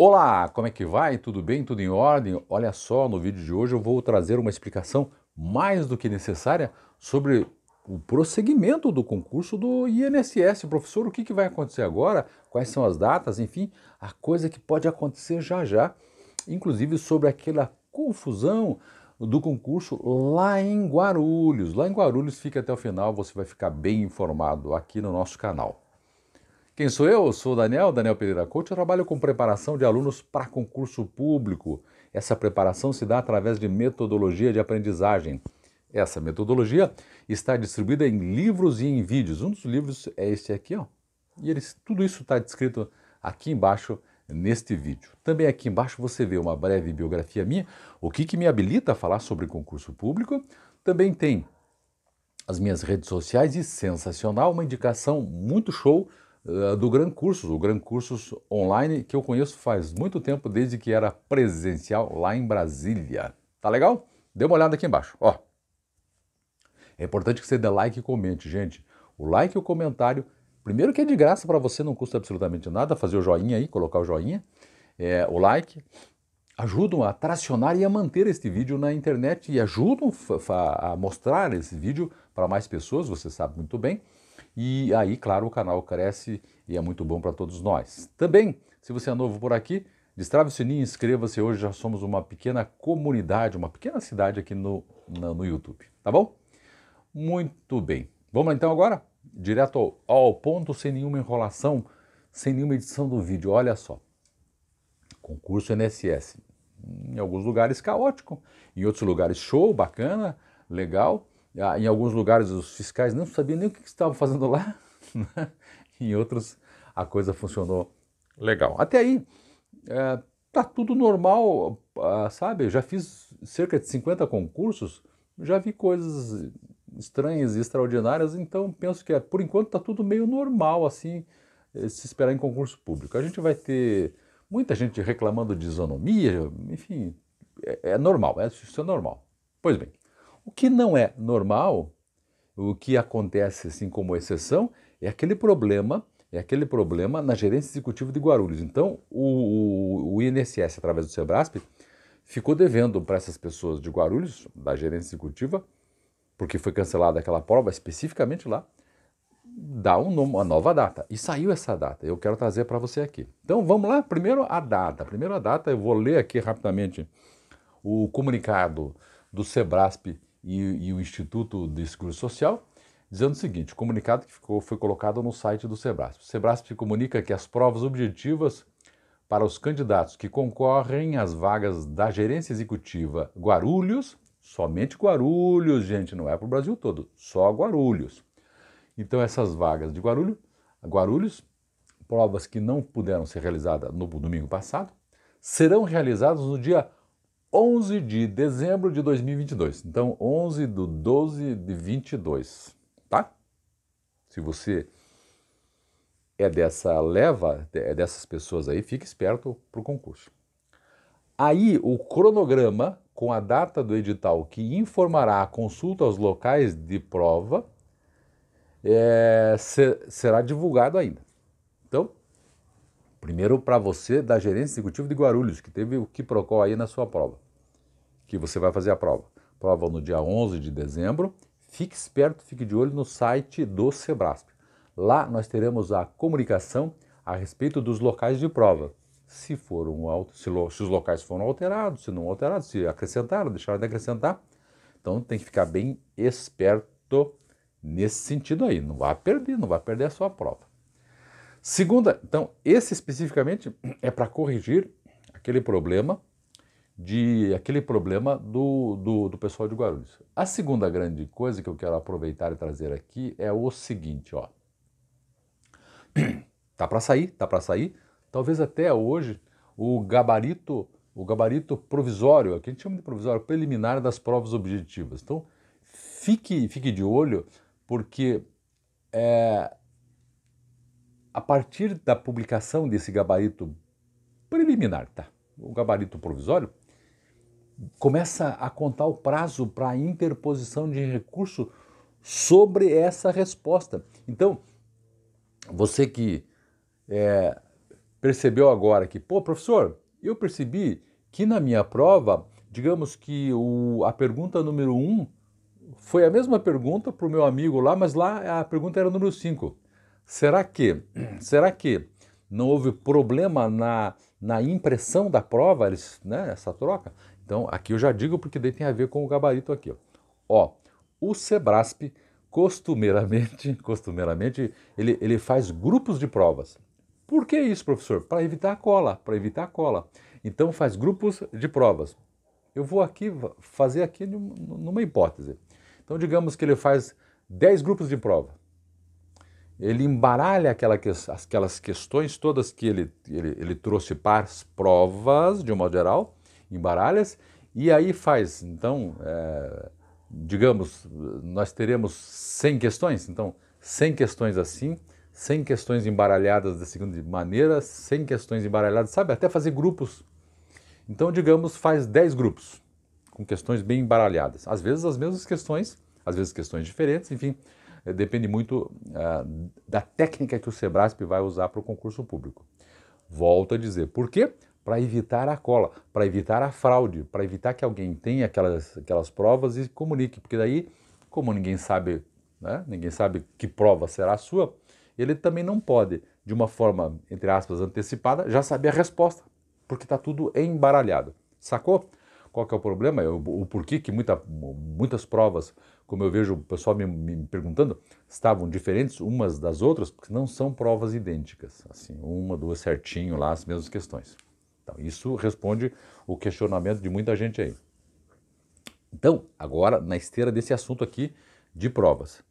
Olá, como é que vai? Tudo bem? Tudo em ordem? Olha só, no vídeo de hoje eu vou trazer uma explicação mais do que necessária sobre o prosseguimento do concurso do INSS. Professor, o que, que vai acontecer agora? Quais são as datas? Enfim, a coisa que pode acontecer já já, inclusive sobre aquela confusão do concurso lá em Guarulhos. Lá em Guarulhos, fica até o final, você vai ficar bem informado aqui no nosso canal. Quem sou eu? sou Daniel, Daniel Pereira Coach. Eu trabalho com preparação de alunos para concurso público. Essa preparação se dá através de metodologia de aprendizagem. Essa metodologia está distribuída em livros e em vídeos. Um dos livros é esse aqui, ó. E eles, tudo isso está descrito aqui embaixo neste vídeo. Também aqui embaixo você vê uma breve biografia minha, o que, que me habilita a falar sobre concurso público. Também tem as minhas redes sociais e sensacional, uma indicação muito show eh, do Gran Cursos, o Gran Cursos online que eu conheço faz muito tempo, desde que era presencial lá em Brasília. Tá legal? Dê uma olhada aqui embaixo, ó. É importante que você dê like e comente, gente. O like e o comentário, primeiro que é de graça para você, não custa absolutamente nada fazer o joinha aí, colocar o joinha, é, o like, ajudam a tracionar e a manter este vídeo na internet e ajudam a mostrar esse vídeo para mais pessoas, você sabe muito bem. E aí, claro, o canal cresce e é muito bom para todos nós. Também, se você é novo por aqui, destrave o sininho, inscreva-se. Hoje já somos uma pequena comunidade, uma pequena cidade aqui no, no, no YouTube, tá bom? Muito bem. Vamos lá então agora? Direto ao, ao ponto, sem nenhuma enrolação, sem nenhuma edição do vídeo. Olha só. Concurso NSS. Em alguns lugares caótico, em outros lugares show, bacana, legal. Ah, em alguns lugares os fiscais não sabiam nem o que estavam fazendo lá, né? em outros a coisa funcionou legal. Até aí, é, tá tudo normal, ah, sabe? Eu já fiz cerca de 50 concursos, já vi coisas estranhas e extraordinárias, então penso que é, por enquanto tá tudo meio normal, assim, eh, se esperar em concurso público. A gente vai ter muita gente reclamando de isonomia, enfim, é, é normal, é, isso é normal. Pois bem, o que não é normal, o que acontece assim como exceção, é aquele problema, é aquele problema na gerência executiva de Guarulhos. Então, o, o, o INSS, através do Sebrasp, ficou devendo para essas pessoas de Guarulhos, da gerência executiva, porque foi cancelada aquela prova especificamente lá, dar um, uma nova data. E saiu essa data, eu quero trazer para você aqui. Então vamos lá, primeiro a data. Primeiro a data, eu vou ler aqui rapidamente o comunicado do Sebrasp e, e o Instituto de Seguro Social, dizendo o seguinte: o comunicado que ficou, foi colocado no site do Sebrasp. O Sebrasp comunica que as provas objetivas para os candidatos que concorrem às vagas da gerência executiva Guarulhos, somente Guarulhos, gente, não é para o Brasil todo, só Guarulhos. Então, essas vagas de Guarulhos, Guarulhos, provas que não puderam ser realizadas no domingo passado, serão realizadas no dia 11 de dezembro de 2022. Então, 11 do 12 de 22, tá? Se você é dessa leva, é dessas pessoas aí, fique esperto para o concurso. Aí, o cronograma com a data do edital que informará a consulta aos locais de prova é, ser, será divulgado ainda. Primeiro para você da gerência executiva de Guarulhos, que teve o Quiprocó aí na sua prova, que você vai fazer a prova. Prova no dia 11 de dezembro. Fique esperto, fique de olho no site do Sebrasp. Lá nós teremos a comunicação a respeito dos locais de prova. Se foram se, se os locais foram alterados, se não alterados, se acrescentaram, deixaram de acrescentar. Então tem que ficar bem esperto nesse sentido aí. Não vai perder, não vai perder a sua prova. Segunda, então, esse especificamente é para corrigir aquele problema de aquele problema do, do, do, pessoal de Guarulhos. A segunda grande coisa que eu quero aproveitar e trazer aqui é o seguinte, ó. Tá para sair, tá para sair. Talvez até hoje o gabarito, o gabarito provisório, que a gente chama de provisório preliminar das provas objetivas. Então, fique, fique de olho porque é, a partir da publicação desse gabarito preliminar, tá? O gabarito provisório começa a contar o prazo para a interposição de recurso sobre essa resposta. Então, você que é, percebeu agora que, pô, professor, eu percebi que na minha prova, digamos que o, a pergunta número 1 um foi a mesma pergunta para o meu amigo lá, mas lá a pergunta era número 5. Será que, será que não houve problema na, na impressão da prova, eles, né, essa troca? Então, aqui eu já digo porque daí tem a ver com o gabarito aqui. Ó, ó o Sebrasp costumeiramente, costumeiramente ele, ele faz grupos de provas. Por que isso, professor? Para evitar a cola, para evitar a cola. Então faz grupos de provas. Eu vou aqui fazer aqui numa hipótese. Então digamos que ele faz 10 grupos de prova ele embaralha aquela que, aquelas questões todas que ele, ele, ele trouxe para as provas, de um modo geral, embaralhas e aí faz, então, é, digamos, nós teremos 100 questões, então, 100 questões assim, 100 questões embaralhadas da seguinte maneira, 100 questões embaralhadas, sabe, até fazer grupos. Então, digamos, faz 10 grupos, com questões bem embaralhadas. Às vezes as mesmas questões, às vezes questões diferentes, enfim, eh, depende muito uh, da técnica que o Sebrasp vai usar para o concurso público. Volto a dizer, por quê? Para evitar a cola, para evitar a fraude, para evitar que alguém tenha aquelas, aquelas provas e comunique, porque daí, como ninguém sabe, né, ninguém sabe que prova será a sua, ele também não pode, de uma forma, entre aspas, antecipada, já saber a resposta, porque está tudo embaralhado. Sacou? Qual que é o problema? o porquê que muita, muitas provas, como eu vejo o pessoal me, me, perguntando, estavam diferentes umas das outras, porque não são provas idênticas. Assim, uma, duas certinho lá, as mesmas questões. Então, isso responde o questionamento de muita gente aí. Então, agora, na esteira desse assunto aqui de provas.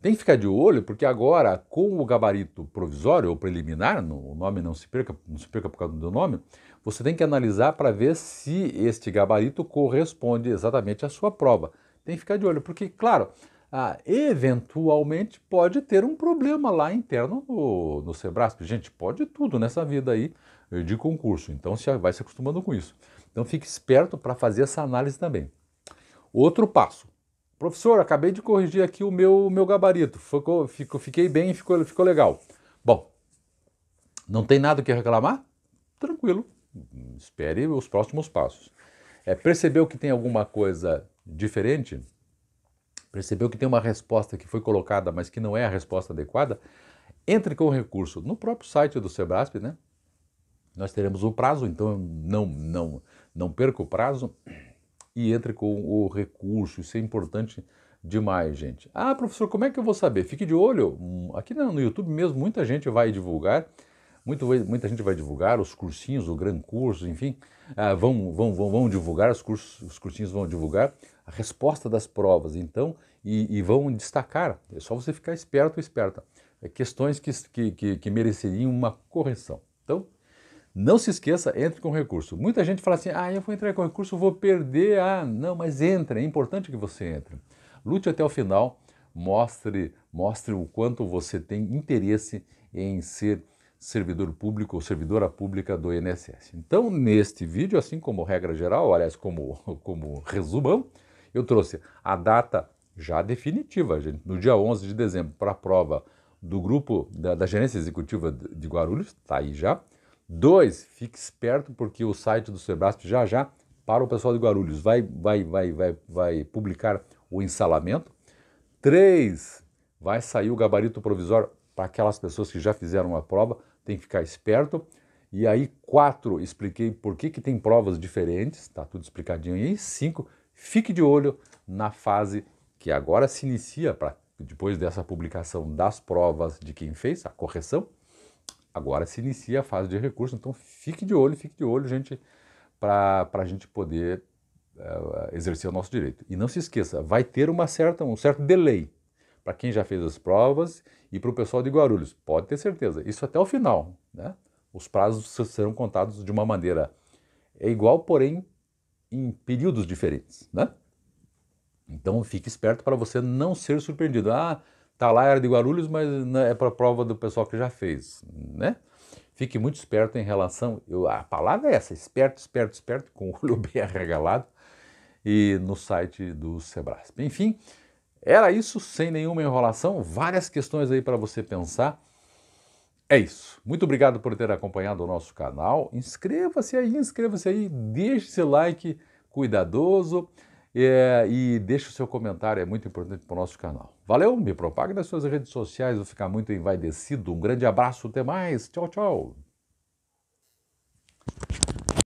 Tem que ficar de olho, porque agora, com o gabarito provisório ou preliminar, no, o nome não se perca, não se perca por causa do nome, você tem que analisar para ver se este gabarito corresponde exatamente à sua prova. Tem que ficar de olho, porque, claro, ah, eventualmente pode ter um problema lá interno no, no Sebrasp. Gente, pode tudo nessa vida aí de concurso, então você vai se acostumando com isso. Então fique esperto para fazer essa análise também. Outro passo. Professor, acabei de corrigir aqui o meu, meu gabarito. Ficou, fiquei bem, ficou, ficou legal. Bom, não tem nada o que reclamar? Tranquilo espere os próximos passos. É, percebeu que tem alguma coisa diferente? Percebeu que tem uma resposta que foi colocada, mas que não é a resposta adequada? Entre com o recurso no próprio site do Sebrasp, né? Nós teremos o prazo, então não, não, não perca o prazo e entre com o recurso. Isso é importante demais, gente. Ah, professor, como é que eu vou saber? Fique de olho. Hum, aqui no YouTube mesmo, muita gente vai divulgar muito, muita gente vai divulgar os cursinhos, o Gran Curso, enfim, ah, vão, vão, vão, vão divulgar, os, cursos, os cursinhos vão divulgar a resposta das provas, então, e, e vão destacar, é só você ficar esperto esperta, é, questões que, que, que, que mereceriam uma correção. Então, não se esqueça, entre com recurso. Muita gente fala assim: ah, eu vou entrar com recurso, vou perder. Ah, não, mas entre, é importante que você entre. Lute até o final, mostre, mostre o quanto você tem interesse em ser servidor público ou servidora pública do INSS. Então, neste vídeo, assim como regra geral, aliás, como, como resumão, eu trouxe a data já definitiva, gente, no dia 11 de dezembro, para a prova do grupo da, da gerência executiva de Guarulhos, está aí já. Dois, fique esperto porque o site do Sebrasp já já para o pessoal de Guarulhos vai, vai, vai, vai, vai publicar o ensalamento. Três, vai sair o gabarito provisório para aquelas pessoas que já fizeram a prova, tem que ficar esperto. E aí, quatro, expliquei por que, que tem provas diferentes, está tudo explicadinho aí. Cinco, fique de olho na fase que agora se inicia, para depois dessa publicação das provas de quem fez a correção, agora se inicia a fase de recurso, então fique de olho, fique de olho, gente, para a gente poder uh, exercer o nosso direito. E não se esqueça, vai ter uma certa, um certo delay, para quem já fez as provas e para o pessoal de Guarulhos. Pode ter certeza, isso até o final. Né? Os prazos serão contados de uma maneira é igual, porém em períodos diferentes. Né? Então fique esperto para você não ser surpreendido. Ah, tá lá era de Guarulhos, mas né, é para a prova do pessoal que já fez. Né? Fique muito esperto em relação. Eu, a palavra é essa: esperto, esperto, esperto, com o olho bem arregalado, e no site do Sebrasp. Enfim. Era isso sem nenhuma enrolação, várias questões aí para você pensar. É isso. Muito obrigado por ter acompanhado o nosso canal. Inscreva-se aí, inscreva-se aí, deixe seu like cuidadoso é, e deixe o seu comentário, é muito importante para o nosso canal. Valeu, me propague nas suas redes sociais, vou ficar muito envaidecido. Um grande abraço, até mais. Tchau, tchau.